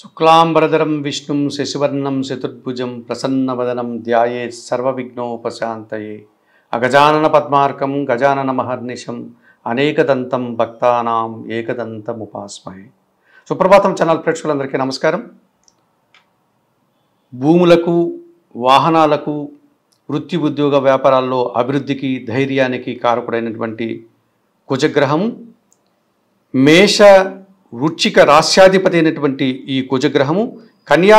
శుక్లాంబరధరం విష్ణుం శశివర్ణం చతుర్భుజం ప్రసన్నవదనం ధ్యాయే సర్వవిఘ్నోపశాంతయే అగజానన పద్మార్కం గజానన మహర్నిశం అనేకదంతం భక్తానాం ఏకదంతం ఉపాస్మహే సుప్రభాతం ఛానల్ ప్రేక్షకులందరికీ నమస్కారం భూములకు వాహనాలకు వృత్తి ఉద్యోగ వ్యాపారాల్లో అభివృద్ధికి ధైర్యానికి కారకుడైనటువంటి కుజగ్రహం మేష వృచ్చిక రాశ్యాధిపతి అయినటువంటి ఈ కుజగ్రహము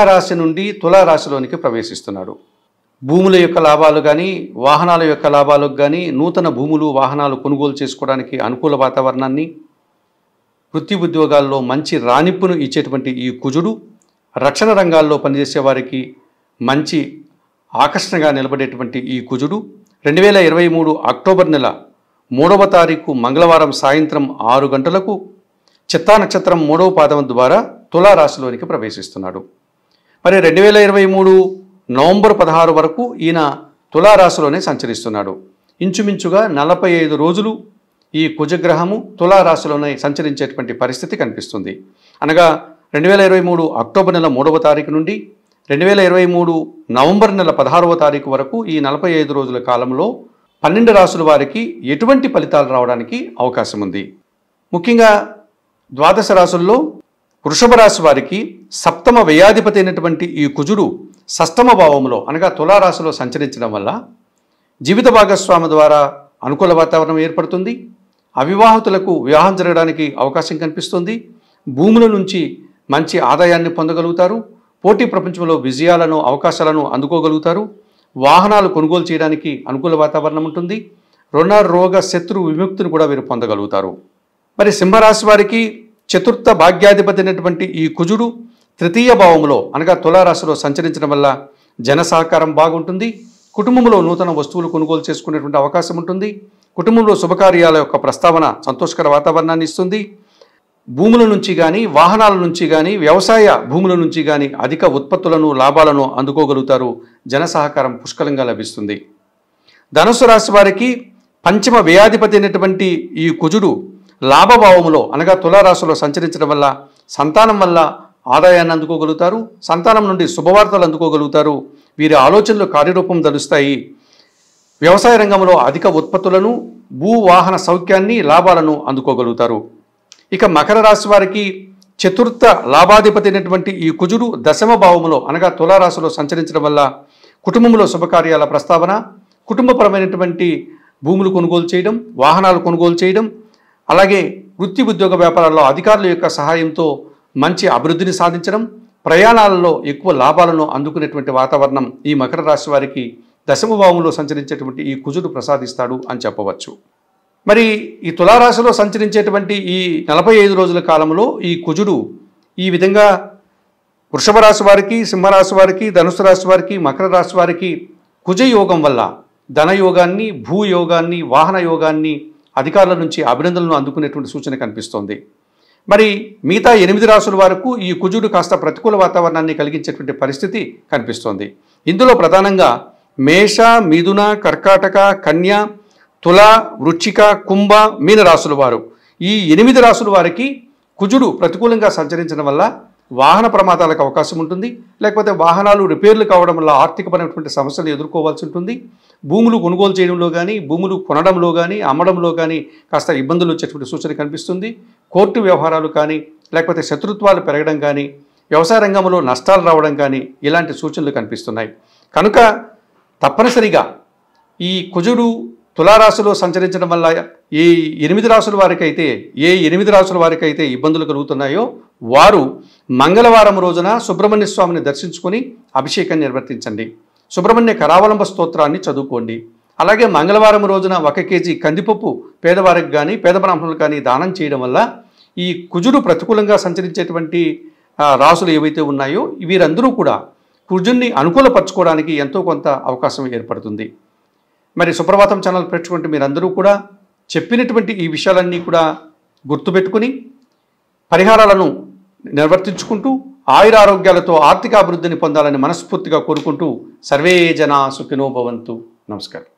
రాశి నుండి తులారాశిలోనికి ప్రవేశిస్తున్నాడు భూముల యొక్క లాభాలు కానీ వాహనాల యొక్క లాభాలకు కానీ నూతన భూములు వాహనాలు కొనుగోలు చేసుకోవడానికి అనుకూల వాతావరణాన్ని వృత్తి ఉద్యోగాల్లో మంచి రాణింపును ఇచ్చేటువంటి ఈ కుజుడు రక్షణ రంగాల్లో పనిచేసే వారికి మంచి ఆకర్షణగా నిలబడేటువంటి ఈ కుజుడు రెండు వేల ఇరవై మూడు అక్టోబర్ నెల మూడవ తారీఖు మంగళవారం సాయంత్రం ఆరు గంటలకు చిత్తా నక్షత్రం మూడవ పాదం ద్వారా తులారాశిలోనికి ప్రవేశిస్తున్నాడు మరి రెండు వేల ఇరవై మూడు నవంబర్ పదహారు వరకు ఈయన తులారాశిలోనే సంచరిస్తున్నాడు ఇంచుమించుగా నలభై ఐదు రోజులు ఈ కుజగ్రహము తులారాశిలోనే సంచరించేటువంటి పరిస్థితి కనిపిస్తుంది అనగా రెండు వేల ఇరవై మూడు అక్టోబర్ నెల మూడవ తారీఖు నుండి రెండు వేల ఇరవై మూడు నవంబర్ నెల పదహారవ తారీఖు వరకు ఈ నలభై ఐదు రోజుల కాలంలో పన్నెండు రాసుల వారికి ఎటువంటి ఫలితాలు రావడానికి అవకాశం ఉంది ముఖ్యంగా ద్వాదశ రాసుల్లో వృషభ రాశి వారికి సప్తమ వ్యయాధిపతి అయినటువంటి ఈ కుజుడు సష్టమ భావంలో అనగా తులారాశిలో సంచరించడం వల్ల జీవిత భాగస్వామి ద్వారా అనుకూల వాతావరణం ఏర్పడుతుంది అవివాహితులకు వివాహం జరగడానికి అవకాశం కనిపిస్తుంది భూముల నుంచి మంచి ఆదాయాన్ని పొందగలుగుతారు పోటీ ప్రపంచంలో విజయాలను అవకాశాలను అందుకోగలుగుతారు వాహనాలు కొనుగోలు చేయడానికి అనుకూల వాతావరణం ఉంటుంది రుణ రోగ శత్రు విముక్తిని కూడా వీరు పొందగలుగుతారు మరి సింహరాశి వారికి చతుర్థ భాగ్యాధిపతి అయినటువంటి ఈ కుజుడు తృతీయ భావంలో అనగా తులారాశిలో సంచరించడం వల్ల జన సహకారం బాగుంటుంది కుటుంబంలో నూతన వస్తువులు కొనుగోలు చేసుకునేటువంటి అవకాశం ఉంటుంది కుటుంబంలో శుభకార్యాల యొక్క ప్రస్తావన సంతోషకర వాతావరణాన్ని ఇస్తుంది భూముల నుంచి కానీ వాహనాల నుంచి కానీ వ్యవసాయ భూముల నుంచి కానీ అధిక ఉత్పత్తులను లాభాలను అందుకోగలుగుతారు జన సహకారం పుష్కలంగా లభిస్తుంది ధనుసు రాశి వారికి పంచమ వ్యయాధిపతి అయినటువంటి ఈ కుజుడు లాభభావములో అనగా తులారాశిలో సంచరించడం వల్ల సంతానం వల్ల ఆదాయాన్ని అందుకోగలుగుతారు సంతానం నుండి శుభవార్తలు అందుకోగలుగుతారు వీరి ఆలోచనలు కార్యరూపం దలుస్తాయి వ్యవసాయ రంగంలో అధిక ఉత్పత్తులను భూ వాహన సౌఖ్యాన్ని లాభాలను అందుకోగలుగుతారు ఇక మకర రాశి వారికి చతుర్థ లాభాధిపతి అయినటువంటి ఈ కుజుడు దశమ భావములో అనగా తులారాశిలో సంచరించడం వల్ల కుటుంబంలో శుభకార్యాల ప్రస్తావన కుటుంబపరమైనటువంటి భూములు కొనుగోలు చేయడం వాహనాలు కొనుగోలు చేయడం అలాగే వృత్తి ఉద్యోగ వ్యాపారాల్లో అధికారుల యొక్క సహాయంతో మంచి అభివృద్ధిని సాధించడం ప్రయాణాలలో ఎక్కువ లాభాలను అందుకునేటువంటి వాతావరణం ఈ మకర రాశి వారికి దశమభావంలో సంచరించేటువంటి ఈ కుజుడు ప్రసాదిస్తాడు అని చెప్పవచ్చు మరి ఈ తులారాశిలో సంచరించేటువంటి ఈ నలభై ఐదు రోజుల కాలంలో ఈ కుజుడు ఈ విధంగా వృషభ రాశి వారికి సింహరాశి వారికి ధనుసు రాశి వారికి మకర రాశి వారికి కుజయోగం వల్ల ధనయోగాన్ని భూయోగాన్ని వాహన యోగాన్ని అధికారుల నుంచి అభినందనలు అందుకునేటువంటి సూచన కనిపిస్తోంది మరి మిగతా ఎనిమిది రాసుల వరకు ఈ కుజుడు కాస్త ప్రతికూల వాతావరణాన్ని కలిగించేటువంటి పరిస్థితి కనిపిస్తోంది ఇందులో ప్రధానంగా మేష మిథున కర్కాటక కన్య తుల వృచ్చిక కుంభ మీన రాసుల వారు ఈ ఎనిమిది రాసుల వారికి కుజుడు ప్రతికూలంగా సంచరించడం వల్ల వాహన ప్రమాదాలకు అవకాశం ఉంటుంది లేకపోతే వాహనాలు రిపేర్లు కావడం వల్ల ఆర్థికపరమైనటువంటి సమస్యలు ఎదుర్కోవాల్సి ఉంటుంది భూములు కొనుగోలు చేయడంలో కానీ భూములు కొనడంలో కానీ అమ్మడంలో కానీ కాస్త ఇబ్బందులు వచ్చేటువంటి సూచన కనిపిస్తుంది కోర్టు వ్యవహారాలు కానీ లేకపోతే శత్రుత్వాలు పెరగడం కానీ వ్యవసాయ రంగంలో నష్టాలు రావడం కానీ ఇలాంటి సూచనలు కనిపిస్తున్నాయి కనుక తప్పనిసరిగా ఈ కుజుడు తులారాశిలో సంచరించడం వల్ల ఏ ఎనిమిది రాసుల వారికైతే ఏ ఎనిమిది రాసుల వారికైతే ఇబ్బందులు కలుగుతున్నాయో వారు మంగళవారం రోజున సుబ్రహ్మణ్య స్వామిని దర్శించుకొని అభిషేకం నిర్వర్తించండి సుబ్రహ్మణ్య కరావలంబ స్తోత్రాన్ని చదువుకోండి అలాగే మంగళవారం రోజున ఒక కేజీ కందిపప్పు పేదవారికి కానీ పేద బ్రాహ్మణులు కానీ దానం చేయడం వల్ల ఈ కుజుడు ప్రతికూలంగా సంచరించేటువంటి రాసులు ఏవైతే ఉన్నాయో వీరందరూ కూడా కుజుడిని అనుకూలపరచుకోవడానికి ఎంతో కొంత అవకాశం ఏర్పడుతుంది మరి సుప్రభాతం ఛానల్ పెట్టుకుంటే మీరందరూ కూడా చెప్పినటువంటి ఈ విషయాలన్నీ కూడా గుర్తుపెట్టుకుని పరిహారాలను నిర్వర్తించుకుంటూ ఆయురారోగ్యాలతో అభివృద్ధిని పొందాలని మనస్ఫూర్తిగా కోరుకుంటూ సర్వే జనా సుఖినోభవంతు నమస్కారం